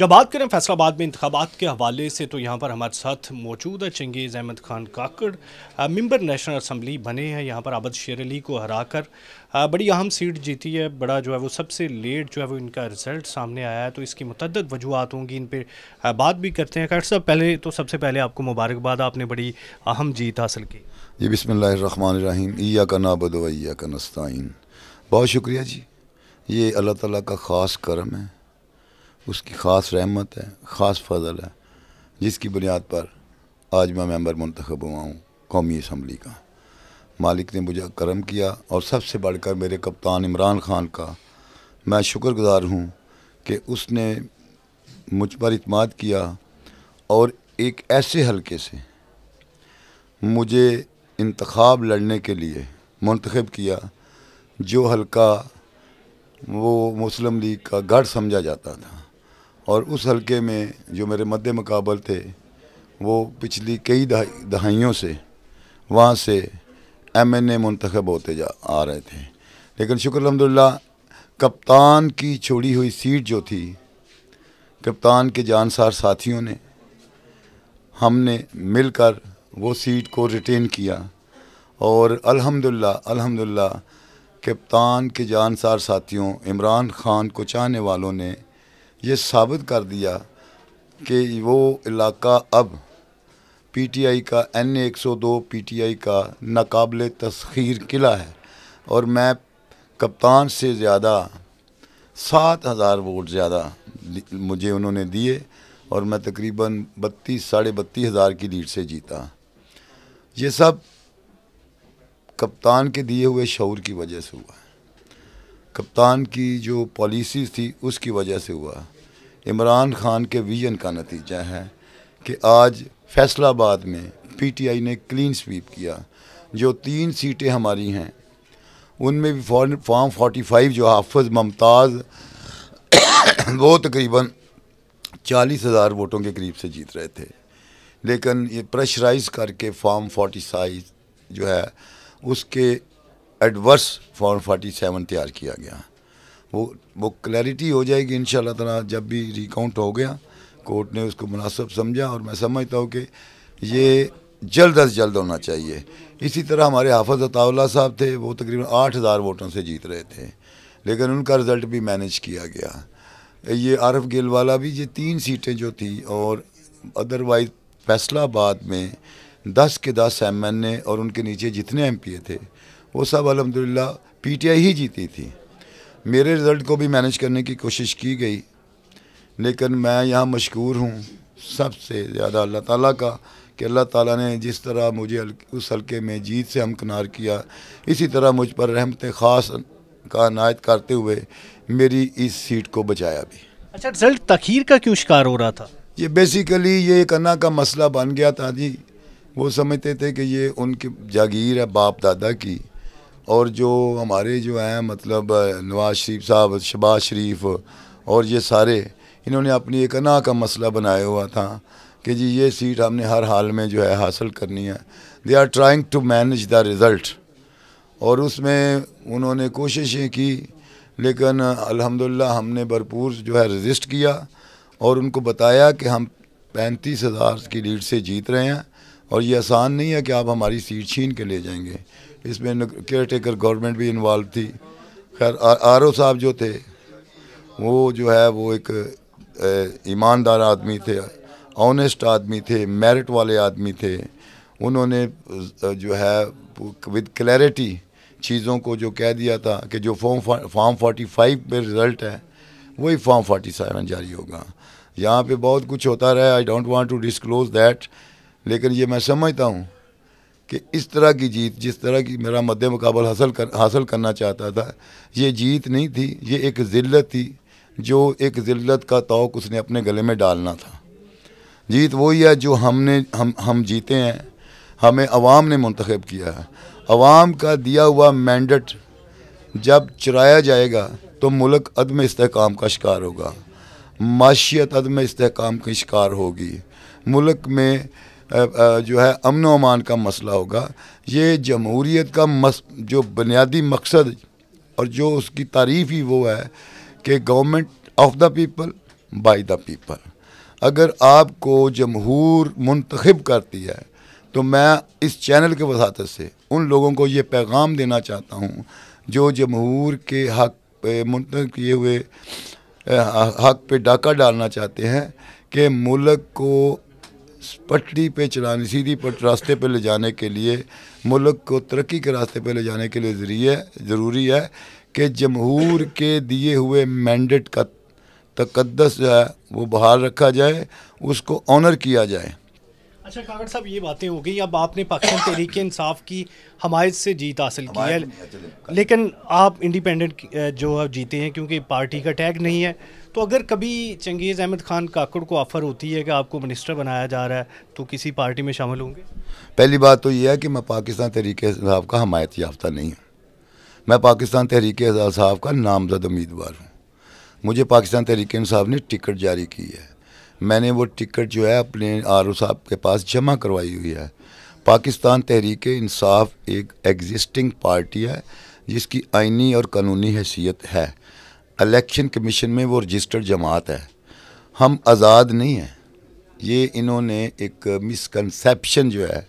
जब बात करें फैसलाबाद में इंतबात के हवाले से तो यहाँ पर हमारे साथ मौजूद है Changez Ahmed Khan Kakar member national assembly बने हैं यहाँ पर आबद शेर अली को हरा कर बड़ी अहम सीट जीती है बड़ा जो है वो सबसे लेट जो है वो इनका रिज़ल्ट सामने आया है तो इसकी मतद वजूहत होंगी इन पर बात भी करते हैं खैर साहब पहले तो सबसे पहले आपको मुबारकबाद आपने बड़ी अहम जीत हासिल की जी बिसमीम ईया का नाबद का नस्ताइन बहुत शुक्रिया जी ये अल्लाह तला का ख़ास करम है उसकी ख़ास रहमत है ख़ास फजल है जिसकी बुनियाद पर आज मैं मेंबर मंतखब हुआ हूँ कौमी असम्बली का मालिक ने मुझे करम किया और सबसे बढ़कर मेरे कप्तान इमरान ख़ान का मैं शुक्रगुज़ार हूँ कि उसने मुझ पर इतमाद किया और एक ऐसे हलके से मुझे इंतखब लड़ने के लिए मंतखब किया जो हलका वो मुस्लिम लीग का गढ़ समझा जाता था और उस हलके में जो मेरे मध्य मुकाबल थे वो पिछली कई दहाइयों से वहाँ से एम एन ए मंतखब होते जा आ रहे थे लेकिन शुक्र अलहमदिल्ला कप्तान की छोड़ी हुई सीट जो थी कप्तान के जानसार साथियों ने हमने मिलकर वो सीट को रिटेन किया और अल्हम्दुलिल्लाह अल्हम्दुलिल्लाह कप्तान के जानसार साथियों इमरान खान को चाहने वालों ने ये साबित कर दिया कि वो इलाका अब पीटीआई का एन ए एक सौ दो पी टी आई का नाकबले तस्खीर किला है और मैं कप्तान से ज़्यादा सात हज़ार वोट ज़्यादा मुझे उन्होंने दिए और मैं तकरीबन बत्तीस साढ़े बत्तीस हज़ार की लीड से जीता ये सब कप्तान के दिए हुए शौर की वजह से हुआ है कप्तान की जो पॉलिसी थी उसकी वजह से हुआ इमरान खान के विजन का नतीजा है कि आज फैसलाबाद में पीटीआई ने क्लीन स्वीप किया जो तीन सीटें हमारी हैं उनमें भी फॉर्म फोर्टी फाइव जो हाफज मुमताज़ वो तकरीबन चालीस हज़ार वोटों के करीब से जीत रहे थे लेकिन ये प्रेशराइज करके फॉर्म फोर्टी साइज जो है उसके एडवर्स फॉर्म फोर्टी सेवन तैयार किया गया वो वो क्लैरिटी हो जाएगी इन तला जब भी रिकाउंट हो गया कोर्ट ने उसको मुनासब समझा और मैं समझता हूँ कि ये जल्द अज जल्द होना चाहिए इसी तरह हमारे हाफज अताउल्ला साहब थे वो तकरीबन आठ हज़ार वोटों से जीत रहे थे लेकिन उनका रिज़ल्ट भी मैनेज किया गया ये आरफ गिल वाला भी ये तीन सीटें जो थी और अदरवाइज फैसलाबाद में दस के दस एम एन ए और उनके नीचे जितने एम पी ए थे वो सब अलहमदिल्ला पीटीआई ही जीती थी मेरे रिज़ल्ट को भी मैनेज करने की कोशिश की गई लेकिन मैं यहाँ मशहूर हूँ सबसे ज़्यादा अल्लाह ताला का कि अल्लाह ताला ने जिस तरह मुझे उस हल्के में जीत से हमकनार किया इसी तरह मुझ पर रहमत ख़ास का अनायत करते हुए मेरी इस सीट को बचाया भी अच्छा रिजल्ट तखीर का क्यों शिकार हो रहा था ये बेसिकली ये कन्ना का मसला बन गया था जी वो समझते थे कि ये उनकी जागीर है बाप दादा की और जो हमारे जो हैं मतलब नवाज शरीफ साहब शबाज शरीफ और ये सारे इन्होंने अपनी एक अना का मसला बनाया हुआ था कि जी ये सीट हमने हर हाल में जो है हासिल करनी है they are trying to manage the result और उसमें उन्होंने कोशिशें की लेकिन अल्हम्दुलिल्लाह हमने भरपूर जो है रजिस्ट किया और उनको बताया कि हम पैंतीस हज़ार की लीड से जीत रहे हैं और ये आसान नहीं है कि आप हमारी सीट छीन के ले जाएंगे इसमें केयर टेकर गवर्नमेंट भी इन्वॉल्व थी खैर आर ओ साहब जो थे वो जो है वो एक ईमानदार आदमी थे ऑनेस्ट आदमी थे मेरिट वाले आदमी थे उन्होंने जो है विद क्लैरिटी चीज़ों को जो कह दिया था कि जो फॉर्म फॉर्म फोर्टी फाइव में रिज़ल्ट है वही फॉर्म फोर्टी सेवन जारी होगा यहाँ पे बहुत कुछ होता रहा I don't want to disclose that लेकिन ये मैं समझता हूँ कि इस तरह की जीत जिस तरह की मेरा मद्द मुकाबल हासिल कर हासिल करना चाहता था ये जीत नहीं थी ये एक ज़िल्लत थी जो एक ज़िल्लत का तोक़ उसने अपने गले में डालना था जीत वही है जो हमने हम हम जीते हैं हमें अवाम ने मंतखब किया है अवाम का दिया हुआ मैंडट जब चुराया जाएगा तो मुल्क अदम इसकाम का शिकार होगा माशियत अदम इसकाम का शिकार होगी मुल्क में जो है अमन अमान का मसला होगा ये जमहूरीत का मस जो बुनियादी मकसद और जो उसकी तारीफ ही वो है कि government of the people by the people अगर आपको जमहूर मंतखब करती है तो मैं इस चैनल के वसात से उन लोगों को ये पैगाम देना चाहता हूँ जो जमहूर के हक पे मुंत किए हुए हक पे डाका डालना चाहते हैं कि मुल्क को पटरी पे चलाने सीधी पट रास्ते पे ले जाने के लिए मुल्क को तरक्की के रास्ते पे ले जाने के लिए ज़रिए ज़रूरी है कि जमहूर के दिए हुए मैंडेट का तकदस जो है वो बहाल रखा जाए उसको ऑनर किया जाए अच्छा कागड़ साहब ये बातें हो गई अब आपने पाकिस्तान तहरीक इंसाफ की हमायत से जीत हासिल की है लेकिन आप इंडिपेंडेंट जो जीते हैं क्योंकि पार्टी का टैग नहीं है तो अगर कभी चंगेज़ अहमद ख़ान काकड़ को ऑफ़र होती है कि आपको मिनिस्टर बनाया जा रहा है तो किसी पार्टी में शामिल होंगे पहली बात तो यह है कि मैं पाकिस्तान तहरीक साहब का हमायत याफ्ता नहीं हूँ मैं पाकिस्तान तहरीक साहब का नामजद उम्मीदवार हूँ मुझे पाकिस्तान तहरीक साहब ने टिकट जारी की है मैंने वो टिकट जो है अपने आर साहब के पास जमा करवाई हुई है पाकिस्तान तहरीक इंसाफ एक एग्जिस्टिंग पार्टी है जिसकी आइनी और कानूनी हैसियत है इलेक्शन कमीशन में वो रजिस्टर्ड जमात है हम आज़ाद नहीं हैं ये इन्होंने एक मिसकनसेप्शन जो है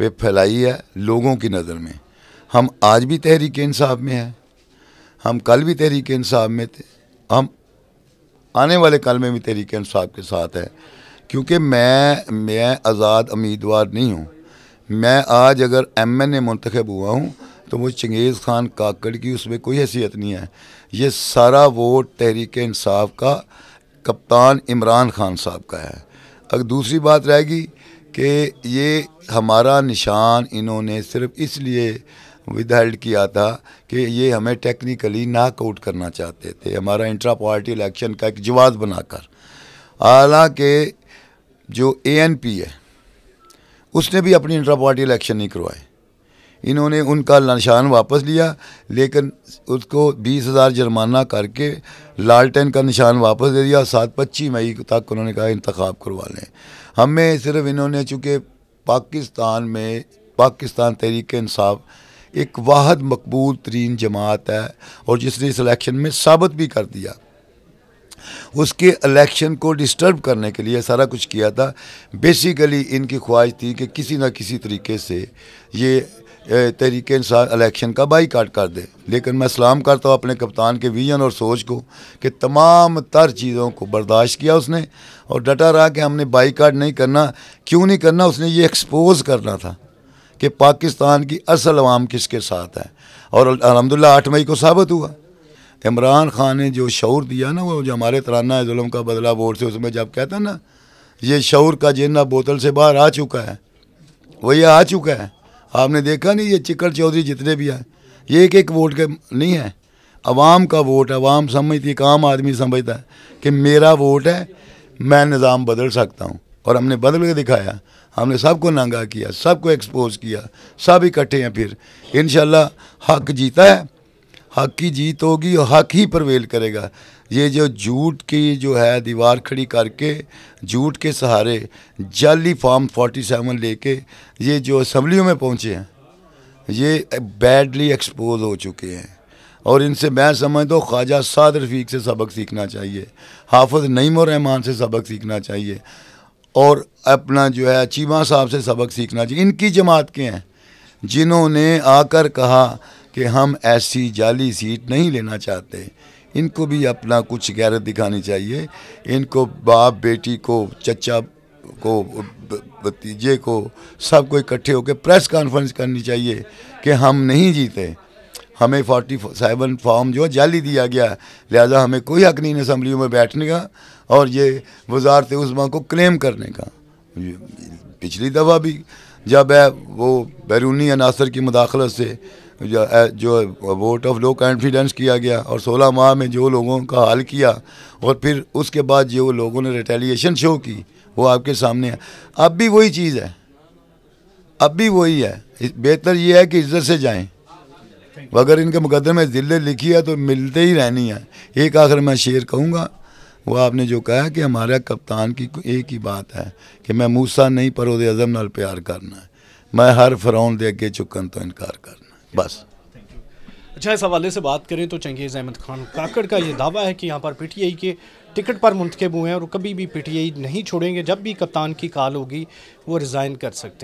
वे फैलाई है लोगों की नज़र में हम आज भी तहरीक इंसाफ में हैं हम कल भी तहरीक इंसाफ में थे हम आने वाले कल में भी तहरीक इंसाफ के साथ हैं क्योंकि मैं मैं आज़ाद उम्मीदवार नहीं हूँ मैं आज अगर एम एन ए मुंतखब हुआ हूँ तो मुझे चंगेज़ खान काकड़ की उसमें कोई हैसियत नहीं है ये सारा वोट तहरीक इंसाफ का कप्तान इमरान खान साहब का है अगर दूसरी बात रहेगी कि ये हमारा निशान इन्होंने सिर्फ इसलिए विद हेल्ड किया था कि ये हमें टेक्निकली नाकआउट करना चाहते थे हमारा इंट्रा पार्टी इलेक्शन का एक जवाब बनाकर हालांकि जो एन पी है उसने भी अपनी इंट्रा पार्टी इलेक्शन नहीं करवाए इन्होंने उनका निशान वापस लिया लेकिन उसको बीस हज़ार जुर्माना करके लालटेन का निशान वापस दे दिया सात पच्चीस मई तक उन्होंने कहा इंतखब करवा लें हमें सिर्फ इन्होंने चूँकि पाकिस्तान में पाकिस्तान तहरीक इंसाफ एक वाहद मकबूल तरीन जमात है और जिसने इस इलेक्शन में साबित भी कर दिया उसके इलेक्शन को डिस्टर्ब करने के लिए सारा कुछ किया था बेसिकली इनकी ख्वाहिश थी कि किसी ना किसी तरीके से ये तरीके इंसान इलेक्शन का बाई काट कर दे लेकिन मैं सलाम करता हूँ अपने कप्तान के विजन और सोच को कि तमाम तर चीज़ों को बर्दाश्त किया उसने और डटा रहा कि हमने बाईकाट नहीं करना क्यों नहीं करना उसने ये एक्सपोज करना था कि पाकिस्तान की असल आवाम किसके साथ है और अलहमदिल्ला आठ मई को साबित हुआ इमरान खान ने जो शौर दिया ना वो जो हमारे तराना जुल्म का बदला वोट से उसमें जब कहता ना ये शौर का जिन्ना बोतल से बाहर आ चुका है वही आ चुका है आपने देखा नहीं ये चिकड़ चौधरी जितने भी हैं ये एक एक वोट के नहीं है अवाम का वोट अवाम समझती एक आम आदमी समझता है कि मेरा वोट है मैं निज़ाम बदल सकता हूँ और हमने बदल के दिखाया हमने सबको नंगा किया सबको एक्सपोज किया सब इकट्ठे हैं फिर इन हक जीता है हक की जीत होगी और हक ही प्रवेल करेगा ये जो जूट की जो है दीवार खड़ी करके जूट के सहारे जाली फॉर्म फोर्टी सेवन ले कर ये जो असम्बलियों में पहुँचे हैं ये बैडली एक्सपोज हो चुके हैं और इनसे मैं समझता हूँ ख्वाजा साद रफीक से सबक सीखना चाहिए हाफज नईम रहमान से सबक सीखना चाहिए और अपना जो है चीमा साहब से सबक सीखना चाहिए इनकी जमात के हैं जिन्होंने आकर कहा कि हम ऐसी जाली सीट नहीं लेना चाहते इनको भी अपना कुछ गैरत दिखानी चाहिए इनको बाप बेटी को चचा को भतीजे को सबको इकट्ठे होकर प्रेस कॉन्फ्रेंस करनी चाहिए कि हम नहीं जीते हमें फोर्टी सेवन फॉर्म जो है जाली दिया गया लिहाजा हमें कोई हक नहीं असम्बलियों में बैठने का और ये वजारत उजमा को क्लेम करने का पिछली दफ़ा भी जब है वो बैरूनी अनासर की मुदाखलत से जो, जो वोट ऑफ नो कॉन्फिडेंस किया गया और 16 माह में जो लोगों का हल किया और फिर उसके बाद जो लोगों ने रिटेलिएशन शो की वो आपके सामने है अब भी वही चीज़ है अब भी वही है बेहतर ये है कि इज्जत से जाएं अगर इनके मुकदमे में दिल लिखी है तो मिलते ही रहनी है एक आखिर मैं शेर कहूँगा वो आपने जो कहा कि हमारा कप्तान की एक ही बात है कि मैं मूसा नहीं पर वो अज़म न प्यार करना है मैं हर फरौन दे अगे चुकन तो इनकार करना बस अच्छा इस हवाले से बात करें तो चंगेज़ अहमद खान काकड़ का ये दावा है कि यहाँ पर पीटीआई के टिकट पर मुंतखब हुए हैं और कभी भी पीटीआई नहीं छोड़ेंगे जब भी कप्तान की काल होगी वो रिज़ाइन कर सकते हैं